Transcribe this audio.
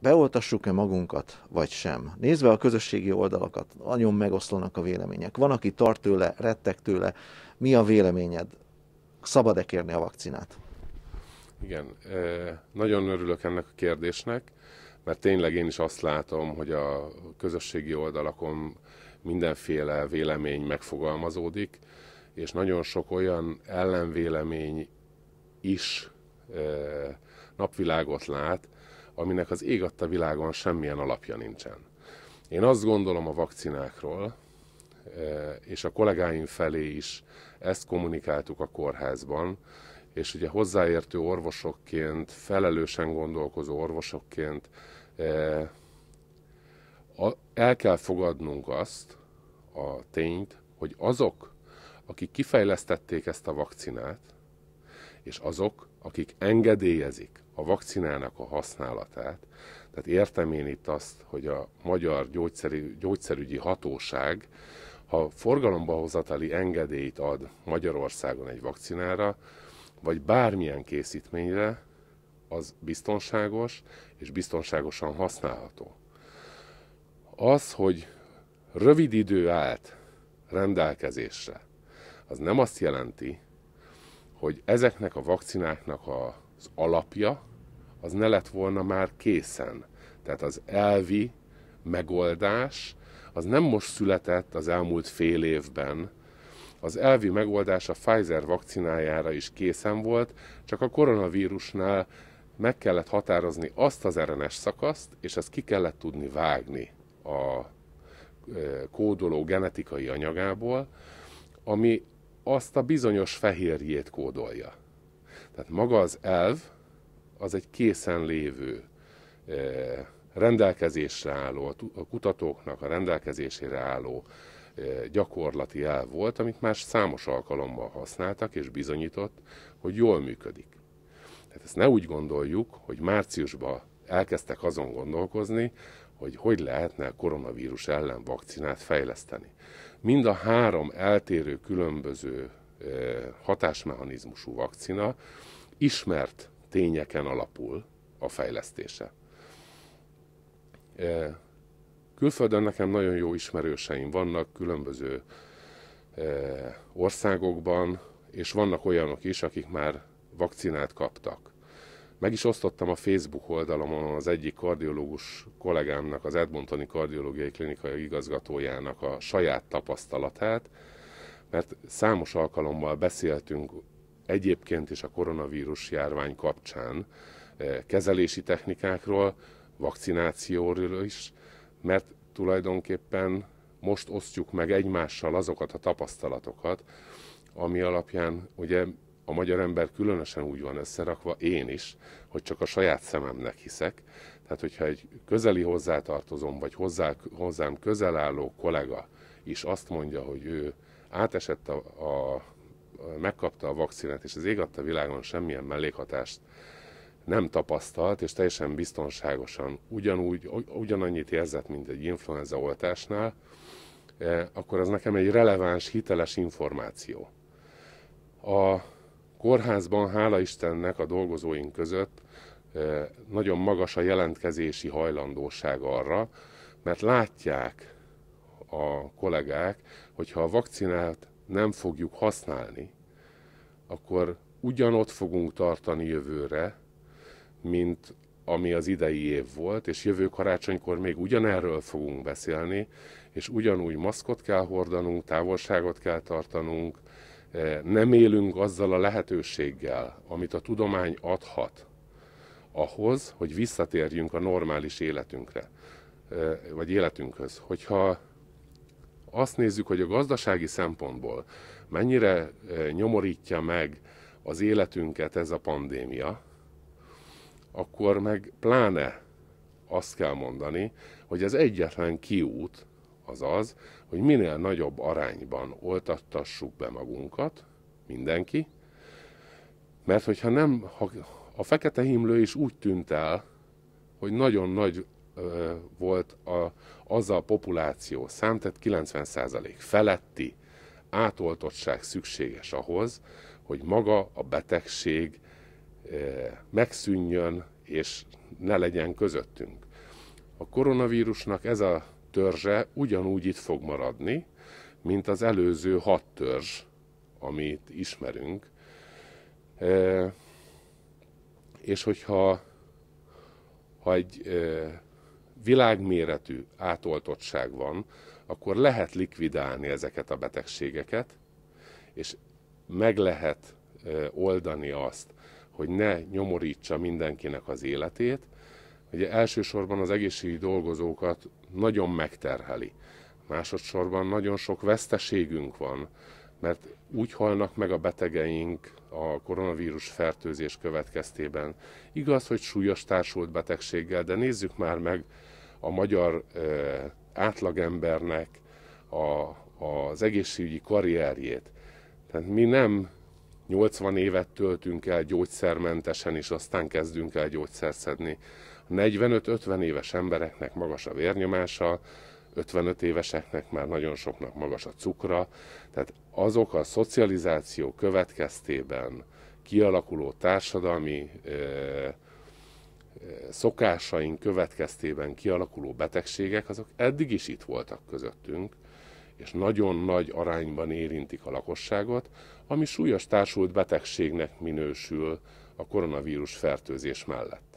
beoltassuk-e magunkat, vagy sem. Nézve a közösségi oldalakat, nagyon megoszlanak a vélemények. Van, aki tart tőle, retteg tőle. Mi a véleményed? Szabad-e kérni a vakcinát? Igen, nagyon örülök ennek a kérdésnek, mert tényleg én is azt látom, hogy a közösségi oldalakon mindenféle vélemény megfogalmazódik, és nagyon sok olyan ellenvélemény is napvilágot lát, aminek az ég adta világon semmilyen alapja nincsen. Én azt gondolom a vakcinákról, e, és a kollégáim felé is ezt kommunikáltuk a kórházban, és ugye hozzáértő orvosokként, felelősen gondolkozó orvosokként e, el kell fogadnunk azt a tényt, hogy azok, akik kifejlesztették ezt a vakcinát, és azok, akik engedélyezik, a vakcinának a használatát. Tehát értem én itt azt, hogy a magyar gyógyszeri, gyógyszerügyi hatóság, ha forgalomba hozatali engedélyt ad Magyarországon egy vakcinára, vagy bármilyen készítményre, az biztonságos és biztonságosan használható. Az, hogy rövid idő állt rendelkezésre, az nem azt jelenti, hogy ezeknek a vakcináknak a az alapja, az ne lett volna már készen. Tehát az elvi megoldás, az nem most született az elmúlt fél évben. Az elvi megoldás a Pfizer vakcinájára is készen volt, csak a koronavírusnál meg kellett határozni azt az RNS szakaszt, és ezt ki kellett tudni vágni a kódoló genetikai anyagából, ami azt a bizonyos fehérjét kódolja. Tehát maga az elv, az egy készen lévő, e, rendelkezésre álló, a kutatóknak a rendelkezésére álló e, gyakorlati elv volt, amit már számos alkalommal használtak, és bizonyított, hogy jól működik. Tehát ezt ne úgy gondoljuk, hogy márciusban elkezdtek azon gondolkozni, hogy hogy lehetne a koronavírus ellen vakcinát fejleszteni. Mind a három eltérő különböző hatásmechanizmusú vakcina ismert tényeken alapul a fejlesztése. Külföldön nekem nagyon jó ismerőseim vannak különböző országokban, és vannak olyanok is, akik már vakcinát kaptak. Meg is osztottam a Facebook oldalamon az egyik kardiológus kollégámnak, az Edmontoni Kardiológiai Klinika igazgatójának a saját tapasztalatát, mert számos alkalommal beszéltünk egyébként is a koronavírus járvány kapcsán eh, kezelési technikákról, vakcinációról is, mert tulajdonképpen most osztjuk meg egymással azokat a tapasztalatokat, ami alapján ugye a magyar ember különösen úgy van összerakva, én is, hogy csak a saját szememnek hiszek. Tehát, hogyha egy közeli hozzátartozom, vagy hozzá, hozzám közel álló kollega is azt mondja, hogy ő átesett a, a megkapta a vakcinát, és az ég a világon semmilyen mellékhatást nem tapasztalt, és teljesen biztonságosan ugyanúgy, ugyanannyit érzett, mint egy influenza oltásnál, e, akkor az nekem egy releváns, hiteles információ. A kórházban, hála Istennek, a dolgozóink között e, nagyon magas a jelentkezési hajlandóság arra, mert látják a kollégák, hogy ha a vakcinát nem fogjuk használni, akkor ugyanott fogunk tartani jövőre, mint ami az idei év volt, és jövő karácsonykor még ugyanerről fogunk beszélni, és ugyanúgy maszkot kell hordanunk, távolságot kell tartanunk, e, nem élünk azzal a lehetőséggel, amit a tudomány adhat ahhoz, hogy visszatérjünk a normális életünkre, e, vagy életünkhöz. Hogyha azt nézzük, hogy a gazdasági szempontból mennyire eh, nyomorítja meg az életünket ez a pandémia, akkor meg pláne azt kell mondani, hogy az egyetlen kiút az az, hogy minél nagyobb arányban oltattassuk be magunkat, mindenki, mert hogyha nem, ha a fekete himlő is úgy tűnt el, hogy nagyon nagy volt a, az a populáció szám, tehát 90% feletti átoltottság szükséges ahhoz, hogy maga a betegség megszűnjön és ne legyen közöttünk. A koronavírusnak ez a törzse ugyanúgy itt fog maradni, mint az előző hat törzs, amit ismerünk. E, és hogyha ha egy e, világméretű átoltottság van, akkor lehet likvidálni ezeket a betegségeket, és meg lehet oldani azt, hogy ne nyomorítsa mindenkinek az életét. Ugye elsősorban az egészségügyi dolgozókat nagyon megterheli. Másodszorban nagyon sok veszteségünk van mert úgy halnak meg a betegeink a koronavírus fertőzés következtében. Igaz, hogy súlyos társult betegséggel, de nézzük már meg a magyar átlagembernek a, az egészségügyi karrierjét. Tehát mi nem 80 évet töltünk el gyógyszermentesen, és aztán kezdünk el gyógyszer szedni. 45-50 éves embereknek magas a vérnyomása, 55 éveseknek már nagyon soknak magas a cukra, tehát azok a szocializáció következtében kialakuló társadalmi szokásaink következtében kialakuló betegségek, azok eddig is itt voltak közöttünk, és nagyon nagy arányban érintik a lakosságot, ami súlyos társult betegségnek minősül a koronavírus fertőzés mellett.